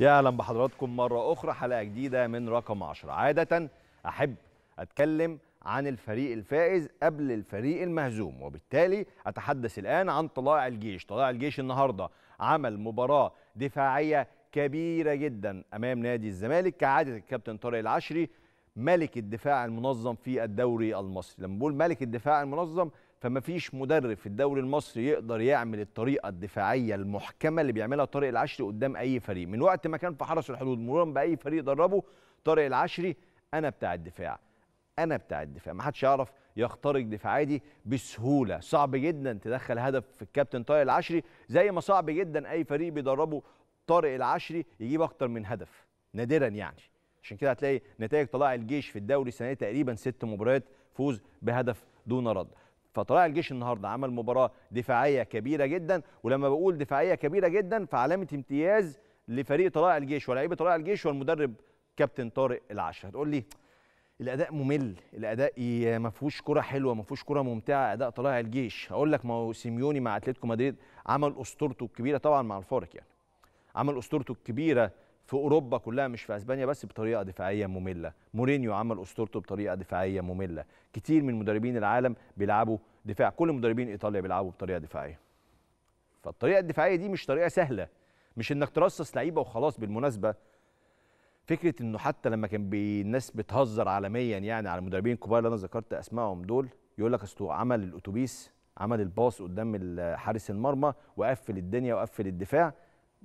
يا اهلا بحضراتكم مره اخرى حلقه جديده من رقم 10 عاده احب اتكلم عن الفريق الفائز قبل الفريق المهزوم وبالتالي اتحدث الان عن طلائع الجيش طلائع الجيش النهارده عمل مباراه دفاعيه كبيره جدا امام نادي الزمالك كعاده الكابتن طارق العشري ملك الدفاع المنظم في الدوري المصري لما بقول ملك الدفاع المنظم فما فيش مدرب في الدوري المصري يقدر يعمل الطريقه الدفاعيه المحكمه اللي بيعملها طارق العشري قدام اي فريق من وقت ما كان في حرس الحدود مرورا باي فريق دربه طارق العشري انا بتاع الدفاع انا بتاع الدفاع ما حدش يعرف يخترق دفاعاتي بسهوله صعب جدا تدخل هدف في الكابتن طارق العشري زي ما صعب جدا اي فريق بيدربه طارق العشري يجيب اكتر من هدف نادرا يعني عشان كده هتلاقي نتائج طلائع الجيش في الدوري السنه تقريبا ست مباريات فوز بهدف دون رد فطلع الجيش النهارده عمل مباراه دفاعيه كبيره جدا ولما بقول دفاعيه كبيره جدا فعلامه امتياز لفريق طلائع الجيش ولاعيبه طلائع الجيش والمدرب كابتن طارق العشر هتقول لي الاداء ممل الاداء ما فيهوش كره حلوه ما فيهوش كره ممتعه اداء طلائع الجيش هقول لك ما هو سيميوني مع اتلتيكو مدريد عمل اسطورته الكبيره طبعا مع الفارق يعني عمل اسطورته الكبيره في اوروبا كلها مش في اسبانيا بس بطريقه دفاعيه ممله مورينيو عمل اسطورته بطريقه دفاعيه ممله كتير من مدربين العالم بيلعبوا دفاع كل مدربين ايطاليا بيلعبوا بطريقه دفاعيه فالطريقه الدفاعيه دي مش طريقه سهله مش انك ترصص لعيبه وخلاص بالمناسبه فكره انه حتى لما كان الناس بتهزر عالميا يعني على المدربين الكبار اللي انا ذكرت اسمائهم دول يقول لك اصل عمل الاتوبيس عمل الباص قدام حارس المرمى وقفل الدنيا وقفل الدفاع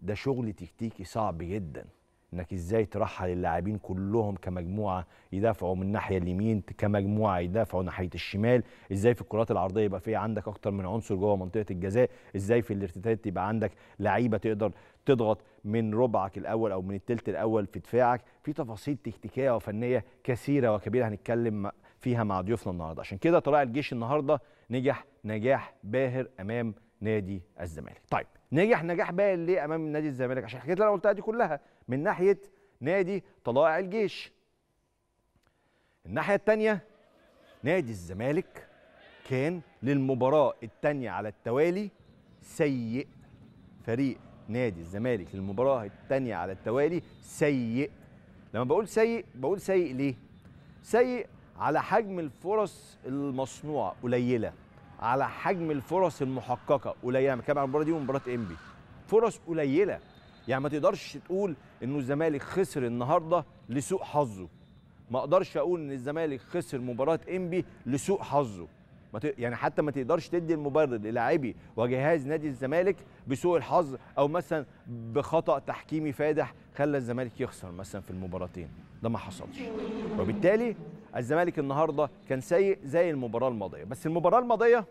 ده شغل تكتيكي صعب جدا انك ازاي ترحل اللاعبين كلهم كمجموعه يدافعوا من الناحيه اليمين كمجموعه يدافعوا ناحيه الشمال ازاي في الكرات العرضيه يبقى في عندك اكتر من عنصر جوه منطقه الجزاء ازاي في الارتدادات يبقى عندك لعيبه تقدر تضغط من ربعك الاول او من الثلث الاول في دفاعك في تفاصيل تكتيكيه وفنيه كثيره وكبيره هنتكلم فيها مع ضيوفنا النهارده عشان كده طلائع الجيش النهارده نجح نجاح باهر امام نادي الزمالك طيب نجح نجاح باين ليه امام نادي الزمالك عشان الحاجات اللي انا قلتها دي كلها من ناحيه نادي طلائع الجيش الناحيه الثانيه نادي الزمالك كان للمباراه الثانيه على التوالي سيء فريق نادي الزمالك للمباراه الثانيه على التوالي سيء لما بقول سيء بقول سيء ليه سيء على حجم الفرص المصنوعه قليله على حجم الفرص المحققه قليله كمان على المباراه دي ومباراه انبي فرص قليله يعني ما تقدرش تقول انه الزمالك خسر النهارده لسوء حظه ما اقدرش اقول ان الزمالك خسر مباراه انبي لسوء حظه يعني حتى ما تقدرش تدي المبرر للاعبي وجهاز نادي الزمالك بسوء الحظ او مثلا بخطا تحكيمي فادح خلى الزمالك يخسر مثلا في المباراتين ده ما حصلش وبالتالي الزمالك النهارده كان سيء زي المباراه الماضيه بس المباراه الماضيه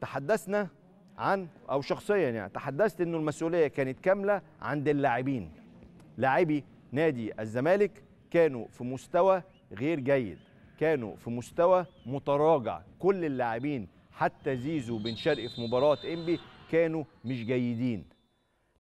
تحدثنا عن او شخصيا يعني تحدثت انه المسؤوليه كانت كامله عند اللاعبين لاعبي نادي الزمالك كانوا في مستوى غير جيد كانوا في مستوى متراجع كل اللاعبين حتى زيزو بن شرقي في مباراه انبي كانوا مش جيدين